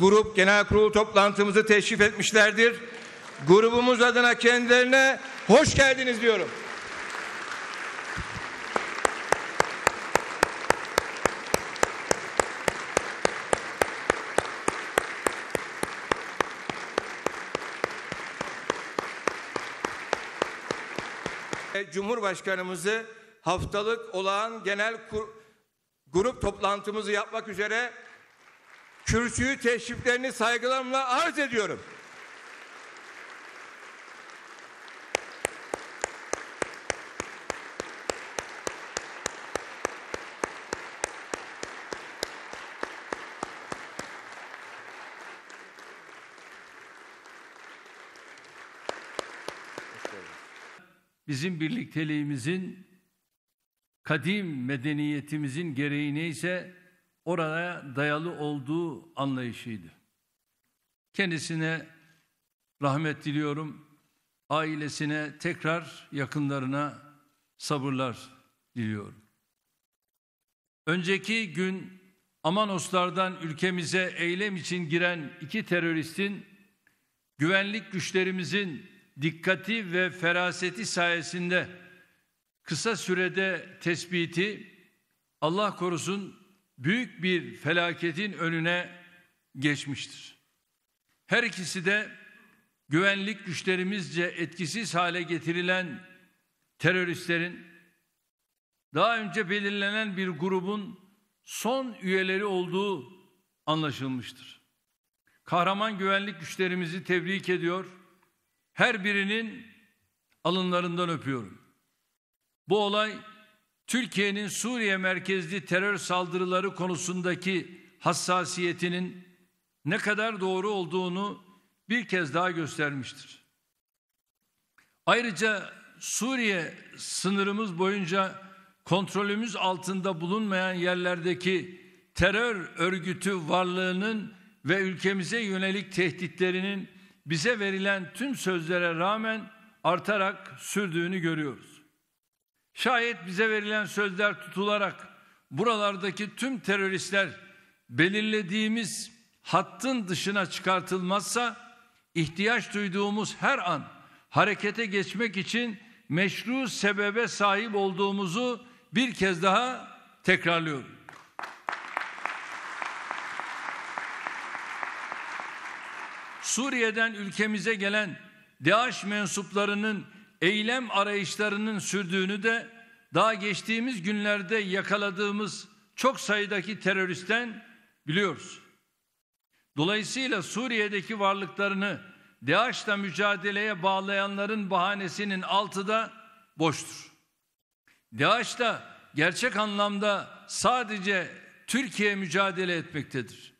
Grup Genel Kurulu toplantımızı teşrif etmişlerdir. Grubumuz adına kendilerine hoş geldiniz diyorum. Cumhurbaşkanımızı haftalık olağan genel kur, grup toplantımızı yapmak üzere kürsüyü teşriflerini saygılarımla arz ediyorum. Bizim birlikteliğimizin kadim medeniyetimizin gereği neyse oraya dayalı olduğu anlayışıydı. Kendisine rahmet diliyorum. Ailesine tekrar yakınlarına sabırlar diliyorum. Önceki gün Amanoslardan ülkemize eylem için giren iki teröristin güvenlik güçlerimizin dikkati ve feraseti sayesinde kısa sürede tespiti Allah korusun büyük bir felaketin önüne geçmiştir. Her ikisi de güvenlik güçlerimizce etkisiz hale getirilen teröristlerin daha önce belirlenen bir grubun son üyeleri olduğu anlaşılmıştır. Kahraman güvenlik güçlerimizi tebrik ediyor. Her birinin alınlarından öpüyorum. Bu olay Türkiye'nin Suriye merkezli terör saldırıları konusundaki hassasiyetinin ne kadar doğru olduğunu bir kez daha göstermiştir. Ayrıca Suriye sınırımız boyunca kontrolümüz altında bulunmayan yerlerdeki terör örgütü varlığının ve ülkemize yönelik tehditlerinin bize verilen tüm sözlere rağmen artarak sürdüğünü görüyoruz. Şayet bize verilen sözler tutularak buralardaki tüm teröristler belirlediğimiz hattın dışına çıkartılmazsa ihtiyaç duyduğumuz her an harekete geçmek için meşru sebebe sahip olduğumuzu bir kez daha tekrarlıyorum. Suriye'den ülkemize gelen DAEŞ mensuplarının eylem arayışlarının sürdüğünü de daha geçtiğimiz günlerde yakaladığımız çok sayıdaki teröristten biliyoruz. Dolayısıyla Suriye'deki varlıklarını DAEŞ'la mücadeleye bağlayanların bahanesinin altı da boştur. DAEŞ'la gerçek anlamda sadece Türkiye mücadele etmektedir.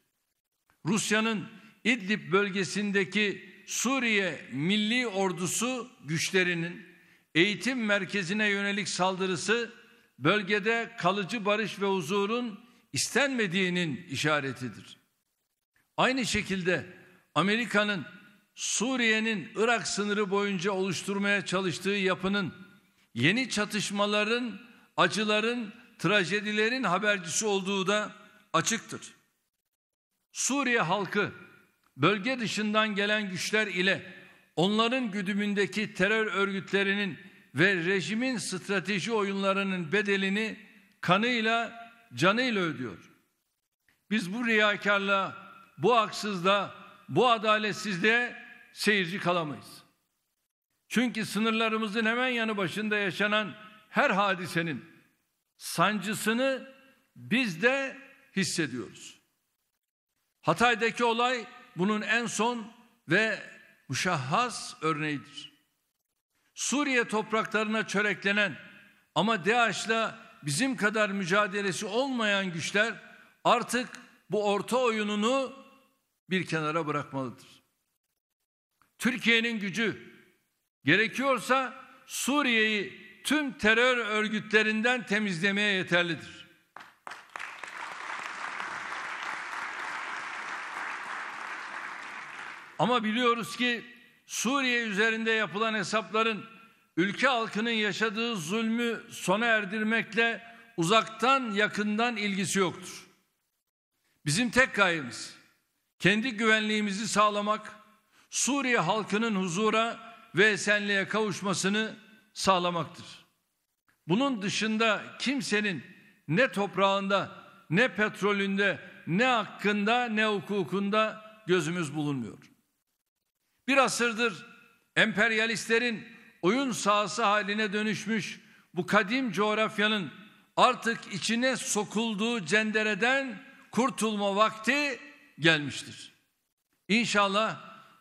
Rusya'nın İdlib bölgesindeki Suriye Milli Ordusu güçlerinin eğitim merkezine yönelik saldırısı bölgede kalıcı barış ve huzurun istenmediğinin işaretidir. Aynı şekilde Amerika'nın Suriye'nin Irak sınırı boyunca oluşturmaya çalıştığı yapının yeni çatışmaların, acıların, trajedilerin habercisi olduğu da açıktır. Suriye halkı bölge dışından gelen güçler ile onların güdümündeki terör örgütlerinin ve rejimin strateji oyunlarının bedelini kanıyla, canıyla ödüyor. Biz bu riyakarlığa, bu haksızlığa, bu adaletsizliğe seyirci kalamayız. Çünkü sınırlarımızın hemen yanı başında yaşanan her hadisenin sancısını biz de hissediyoruz. Hatay'daki olay bunun en son ve müşahhas örneğidir. Suriye topraklarına çöreklenen ama DAEŞ'la bizim kadar mücadelesi olmayan güçler artık bu orta oyununu bir kenara bırakmalıdır. Türkiye'nin gücü gerekiyorsa Suriye'yi tüm terör örgütlerinden temizlemeye yeterlidir. Ama biliyoruz ki Suriye üzerinde yapılan hesapların ülke halkının yaşadığı zulmü sona erdirmekle uzaktan yakından ilgisi yoktur. Bizim tek gayemiz kendi güvenliğimizi sağlamak, Suriye halkının huzura ve esenliğe kavuşmasını sağlamaktır. Bunun dışında kimsenin ne toprağında, ne petrolünde, ne hakkında, ne hukukunda gözümüz bulunmuyor. Bir asırdır emperyalistlerin oyun sahası haline dönüşmüş bu kadim coğrafyanın artık içine sokulduğu cendereden kurtulma vakti gelmiştir. İnşallah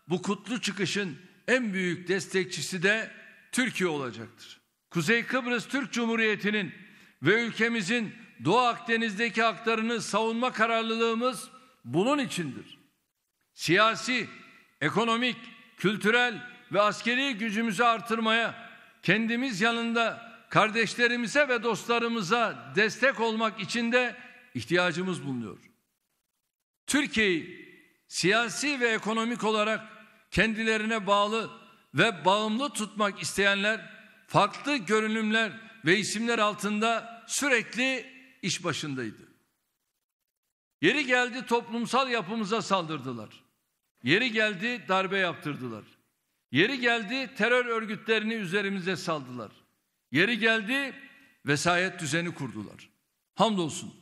bu kutlu çıkışın en büyük destekçisi de Türkiye olacaktır. Kuzey Kıbrıs Türk Cumhuriyeti'nin ve ülkemizin Doğu Akdeniz'deki haklarını savunma kararlılığımız bunun içindir. Siyasi, ekonomik, kültürel ve askeri gücümüzü artırmaya, kendimiz yanında kardeşlerimize ve dostlarımıza destek olmak için de ihtiyacımız bulunuyor. Türkiye'yi siyasi ve ekonomik olarak kendilerine bağlı ve bağımlı tutmak isteyenler farklı görünümler ve isimler altında sürekli iş başındaydı. Yeri geldi toplumsal yapımıza saldırdılar. Yeri geldi darbe yaptırdılar. Yeri geldi terör örgütlerini üzerimize saldılar. Yeri geldi vesayet düzeni kurdular. Hamdolsun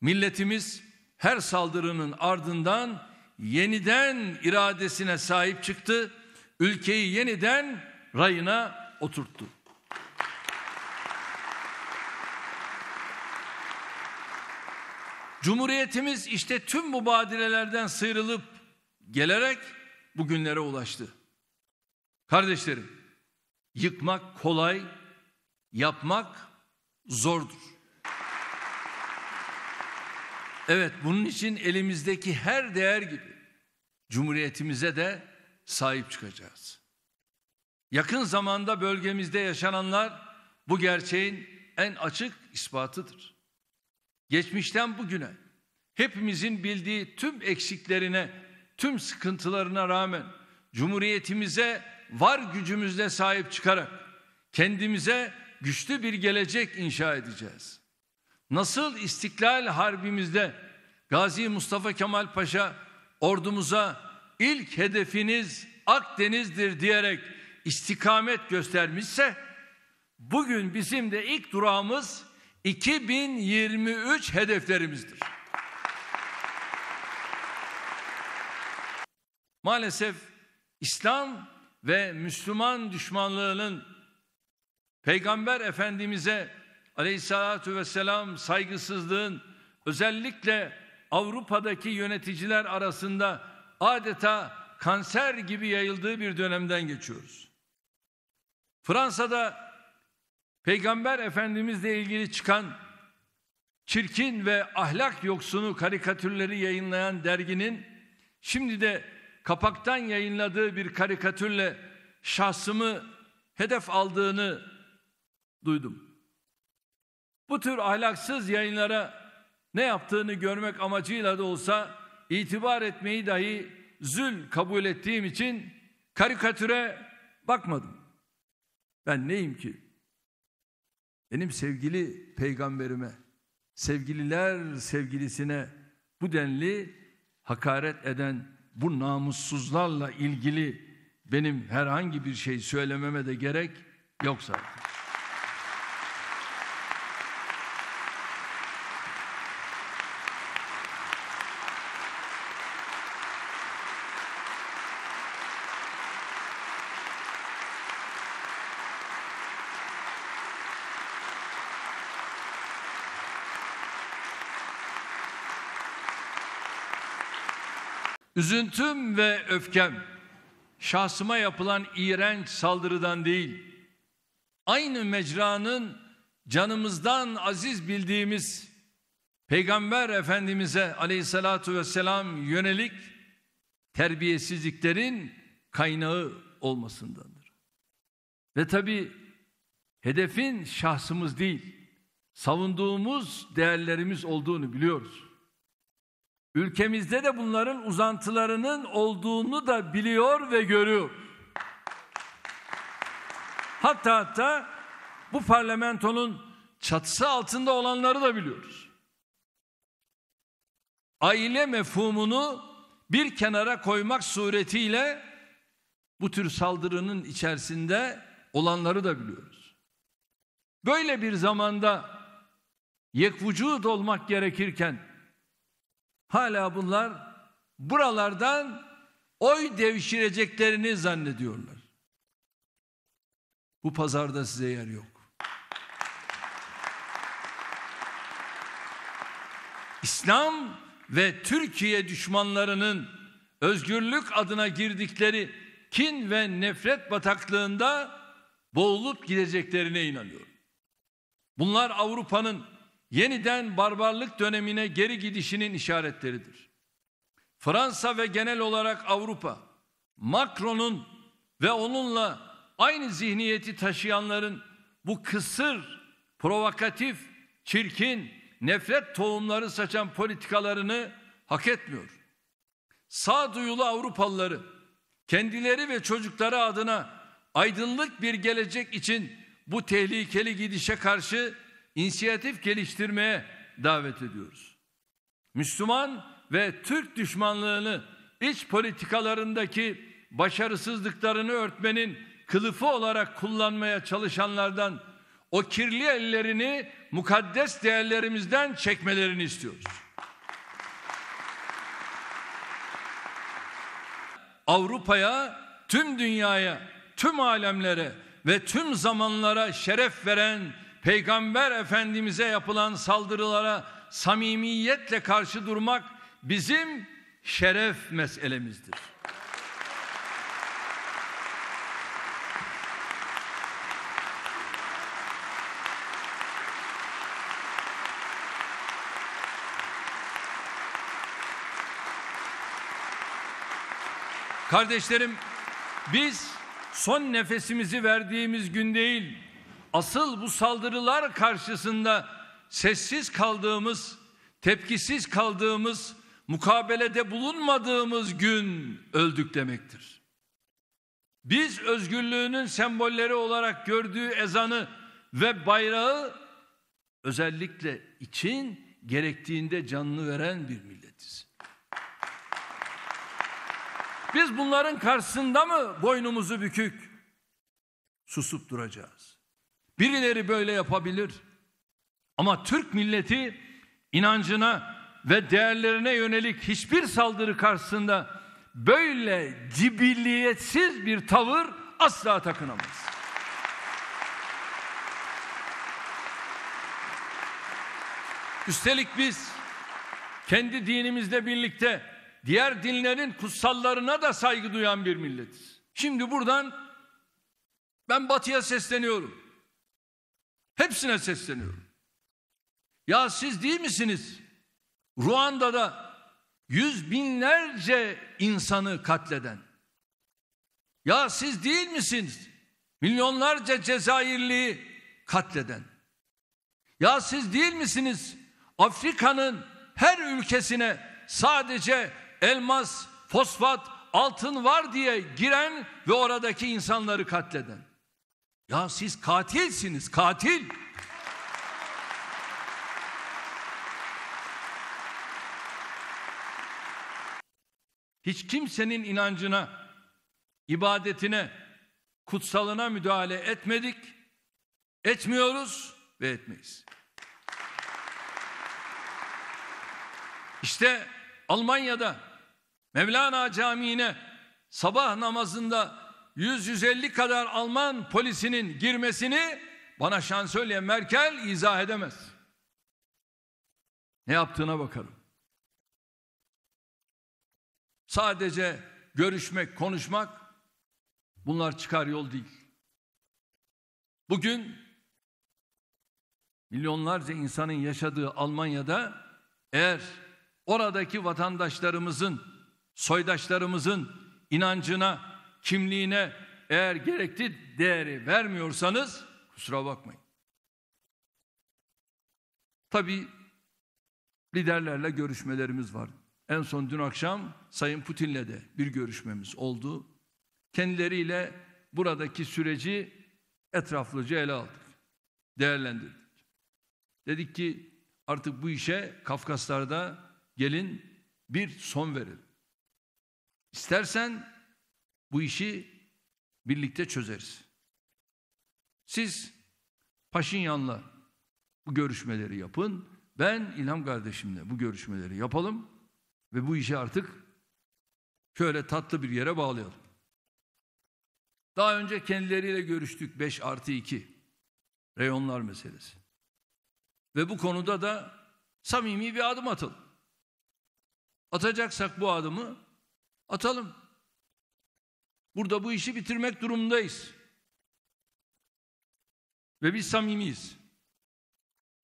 milletimiz her saldırının ardından yeniden iradesine sahip çıktı. Ülkeyi yeniden rayına oturttu. Cumhuriyetimiz işte tüm bu badirelerden sıyrılıp gelerek bugünlere ulaştı. Kardeşlerim, yıkmak kolay, yapmak zordur. Evet, bunun için elimizdeki her değer gibi cumhuriyetimize de sahip çıkacağız. Yakın zamanda bölgemizde yaşananlar bu gerçeğin en açık ispatıdır. Geçmişten bugüne hepimizin bildiği tüm eksiklerine tüm sıkıntılarına rağmen Cumhuriyetimize var gücümüzle sahip çıkarak kendimize güçlü bir gelecek inşa edeceğiz. Nasıl İstiklal Harbimizde Gazi Mustafa Kemal Paşa ordumuza ilk hedefiniz Akdeniz'dir diyerek istikamet göstermişse bugün bizim de ilk durağımız 2023 hedeflerimizdir. Maalesef İslam ve Müslüman düşmanlığının Peygamber Efendimiz'e aleyhissalatü vesselam saygısızlığın özellikle Avrupa'daki yöneticiler arasında adeta kanser gibi yayıldığı bir dönemden geçiyoruz. Fransa'da Peygamber Efendimizle ilgili çıkan çirkin ve ahlak yoksunu karikatürleri yayınlayan derginin şimdi de kapaktan yayınladığı bir karikatürle şahsımı hedef aldığını duydum. Bu tür ahlaksız yayınlara ne yaptığını görmek amacıyla da olsa itibar etmeyi dahi zül kabul ettiğim için karikatüre bakmadım. Ben neyim ki? Benim sevgili peygamberime, sevgililer sevgilisine bu denli hakaret eden bu namussuzlarla ilgili benim herhangi bir şey söylememe de gerek yok zaten. Üzüntüm ve öfkem şahsıma yapılan iğrenç saldırıdan değil, aynı mecranın canımızdan aziz bildiğimiz Peygamber Efendimiz'e aleyhissalatu vesselam yönelik terbiyesizliklerin kaynağı olmasındandır. Ve tabi hedefin şahsımız değil, savunduğumuz değerlerimiz olduğunu biliyoruz. Ülkemizde de bunların uzantılarının olduğunu da biliyor ve görüyor. Hatta hatta bu parlamentonun çatısı altında olanları da biliyoruz. Aile mefhumunu bir kenara koymak suretiyle bu tür saldırının içerisinde olanları da biliyoruz. Böyle bir zamanda yekvücut olmak gerekirken Hala bunlar buralardan oy devşireceklerini zannediyorlar. Bu pazarda size yer yok. İslam ve Türkiye düşmanlarının özgürlük adına girdikleri kin ve nefret bataklığında boğulup gideceklerine inanıyorum. Bunlar Avrupa'nın yeniden barbarlık dönemine geri gidişinin işaretleridir. Fransa ve genel olarak Avrupa, Macron'un ve onunla aynı zihniyeti taşıyanların bu kısır, provokatif, çirkin, nefret tohumları saçan politikalarını hak etmiyor. Sağduyulu Avrupalıları kendileri ve çocukları adına aydınlık bir gelecek için bu tehlikeli gidişe karşı inisiyatif geliştirmeye davet ediyoruz. Müslüman ve Türk düşmanlığını iç politikalarındaki başarısızlıklarını örtmenin kılıfı olarak kullanmaya çalışanlardan o kirli ellerini mukaddes değerlerimizden çekmelerini istiyoruz. Avrupa'ya, tüm dünyaya, tüm alemlere ve tüm zamanlara şeref veren Peygamber Efendimiz'e yapılan saldırılara samimiyetle karşı durmak bizim şeref meselemizdir. Kardeşlerim biz son nefesimizi verdiğimiz gün değil Asıl bu saldırılar karşısında sessiz kaldığımız, tepkisiz kaldığımız, mukabelede bulunmadığımız gün öldük demektir. Biz özgürlüğünün sembolleri olarak gördüğü ezanı ve bayrağı özellikle için gerektiğinde canını veren bir milletiz. Biz bunların karşısında mı boynumuzu bükük susup duracağız? Birileri böyle yapabilir. Ama Türk milleti inancına ve değerlerine yönelik hiçbir saldırı karşısında böyle cibilliyetsiz bir tavır asla takınamaz. Üstelik biz kendi dinimizle birlikte diğer dinlerin kutsallarına da saygı duyan bir milletiz. Şimdi buradan ben batıya sesleniyorum. Hepsine sesleniyorum. Ya siz değil misiniz? Ruanda'da yüz binlerce insanı katleden. Ya siz değil misiniz? Milyonlarca Cezayirli katleden. Ya siz değil misiniz? Afrika'nın her ülkesine sadece elmas, fosfat, altın var diye giren ve oradaki insanları katleden. Ya siz katilsiniz, katil. Hiç kimsenin inancına, ibadetine, kutsalına müdahale etmedik, etmiyoruz ve etmeyiz. İşte Almanya'da Mevlana Camii'ne sabah namazında 100-150 kadar Alman polisinin girmesini bana şansölye Merkel izah edemez. Ne yaptığına bakarım. Sadece görüşmek, konuşmak bunlar çıkar yol değil. Bugün milyonlarca insanın yaşadığı Almanya'da eğer oradaki vatandaşlarımızın, soydaşlarımızın inancına, kimliğine eğer gerekli değeri vermiyorsanız kusura bakmayın. Tabi liderlerle görüşmelerimiz var. En son dün akşam Sayın Putin'le de bir görüşmemiz oldu. Kendileriyle buradaki süreci etraflıca ele aldık. Değerlendirdik. Dedik ki artık bu işe Kafkaslar'da gelin bir son verelim. İstersen bu işi birlikte çözeriz. Siz Paşinyan'la bu görüşmeleri yapın. Ben İlham kardeşimle bu görüşmeleri yapalım ve bu işi artık şöyle tatlı bir yere bağlayalım. Daha önce kendileriyle görüştük 5 artı 2 reyonlar meselesi. Ve bu konuda da samimi bir adım atalım. Atacaksak bu adımı atalım. Burada bu işi bitirmek durumundayız. Ve biz samimiyiz.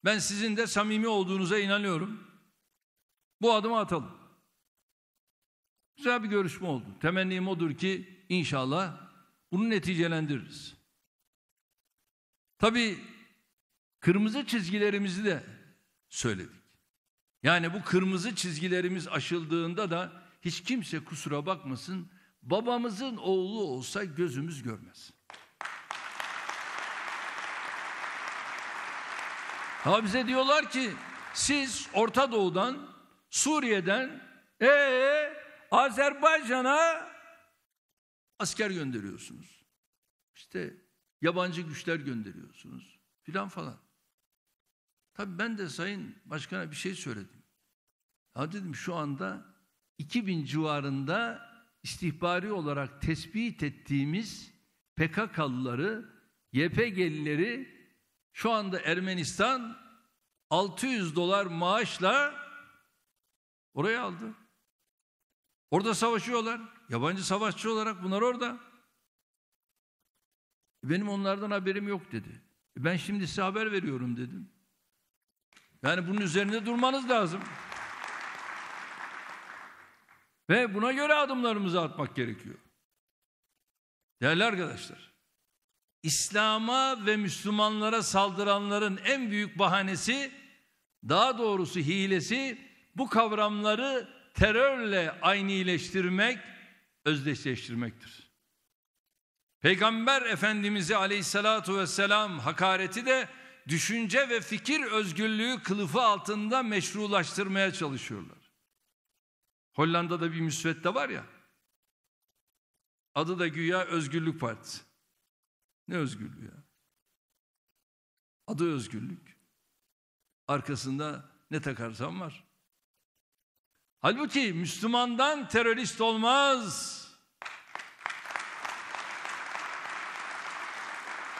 Ben sizin de samimi olduğunuza inanıyorum. Bu adımı atalım. Güzel bir görüşme oldu. Temennim odur ki inşallah bunu neticelendiririz. Tabii kırmızı çizgilerimizi de söyledik. Yani bu kırmızı çizgilerimiz aşıldığında da hiç kimse kusura bakmasın Babamızın oğlu olsa gözümüz görmez. Ha bize diyorlar ki siz Orta Doğu'dan, Suriye'den, ee, Azerbaycan'a asker gönderiyorsunuz. İşte yabancı güçler gönderiyorsunuz filan falan. Tabii ben de Sayın Başkan'a bir şey söyledim. Ha dedim şu anda 2000 civarında istihbari olarak tespit ettiğimiz PKK'lıları, YPG'lileri şu anda Ermenistan 600 dolar maaşla oraya aldı. Orada savaşıyorlar. Yabancı savaşçı olarak bunlar orada. E, benim onlardan haberim yok dedi. E, ben şimdi size haber veriyorum dedim. Yani bunun üzerinde durmanız lazım. Ve buna göre adımlarımızı atmak gerekiyor. Değerli arkadaşlar, İslam'a ve Müslümanlara saldıranların en büyük bahanesi, daha doğrusu hilesi bu kavramları terörle aynileştirmek, özdeşleştirmektir. Peygamber Efendimiz'i aleyhissalatu vesselam hakareti de düşünce ve fikir özgürlüğü kılıfı altında meşrulaştırmaya çalışıyorlar. Hollanda'da bir müsvedde var ya. Adı da güya Özgürlük Partisi. Ne özgürlüğü ya? Adı özgürlük. Arkasında ne takarsan var. Halbuki Müslümandan terörist olmaz.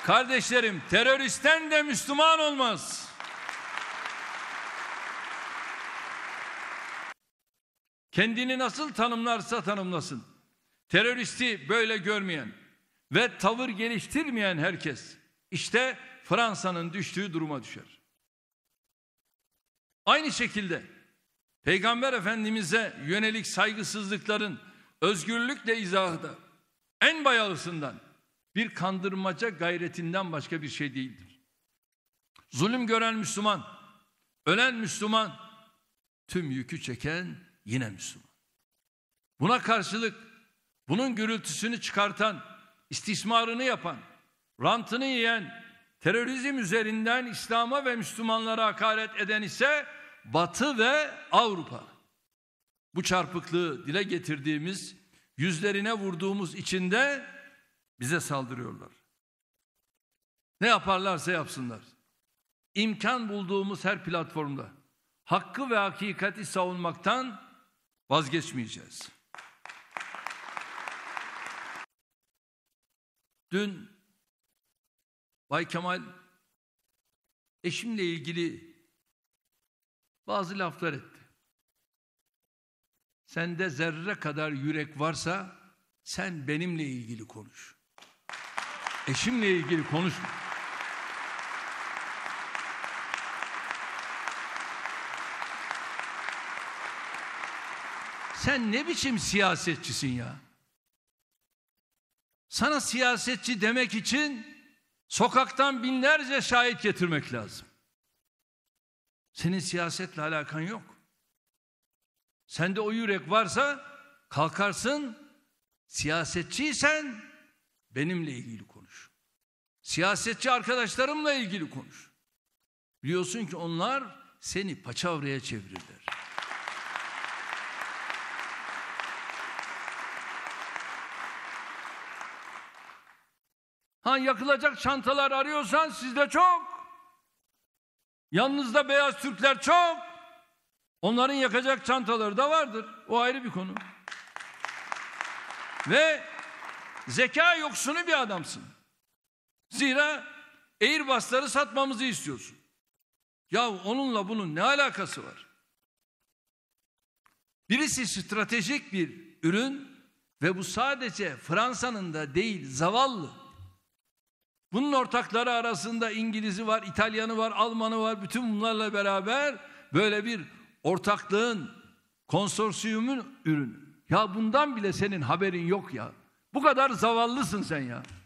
Kardeşlerim teröristten de Müslüman olmaz. kendini nasıl tanımlarsa tanımlasın. Teröristi böyle görmeyen ve tavır geliştirmeyen herkes işte Fransa'nın düştüğü duruma düşer. Aynı şekilde Peygamber Efendimiz'e yönelik saygısızlıkların özgürlükle izahı da en bayalısından bir kandırmaca gayretinden başka bir şey değildir. Zulüm gören Müslüman, ölen Müslüman, tüm yükü çeken yine Müslüman. Buna karşılık bunun gürültüsünü çıkartan, istismarını yapan, rantını yiyen, terörizm üzerinden İslam'a ve Müslümanlara hakaret eden ise Batı ve Avrupa. Bu çarpıklığı dile getirdiğimiz, yüzlerine vurduğumuz içinde bize saldırıyorlar. Ne yaparlarsa yapsınlar. İmkan bulduğumuz her platformda hakkı ve hakikati savunmaktan Vazgeçmeyeceğiz. Dün Bay Kemal eşimle ilgili bazı laflar etti. Sende zerre kadar yürek varsa sen benimle ilgili konuş. Eşimle ilgili konuşma. Sen ne biçim siyasetçisin ya? Sana siyasetçi demek için sokaktan binlerce şahit getirmek lazım. Senin siyasetle alakan yok. Sende o yürek varsa kalkarsın siyasetçiysen benimle ilgili konuş. Siyasetçi arkadaşlarımla ilgili konuş. Biliyorsun ki onlar seni paçavraya çevirirler. Ha yakılacak çantalar arıyorsan sizde çok. Yanınızda beyaz Türkler çok. Onların yakacak çantaları da vardır. O ayrı bir konu. Ve zeka yoksunu bir adamsın. Zira Airbus'ları satmamızı istiyorsun. Ya onunla bunun ne alakası var? Birisi stratejik bir ürün ve bu sadece Fransa'nın da değil zavallı bunun ortakları arasında İngiliz'i var, İtalyanı var, Almanı var. Bütün bunlarla beraber böyle bir ortaklığın, konsorsiyumun ürünü. Ya bundan bile senin haberin yok ya. Bu kadar zavallısın sen ya.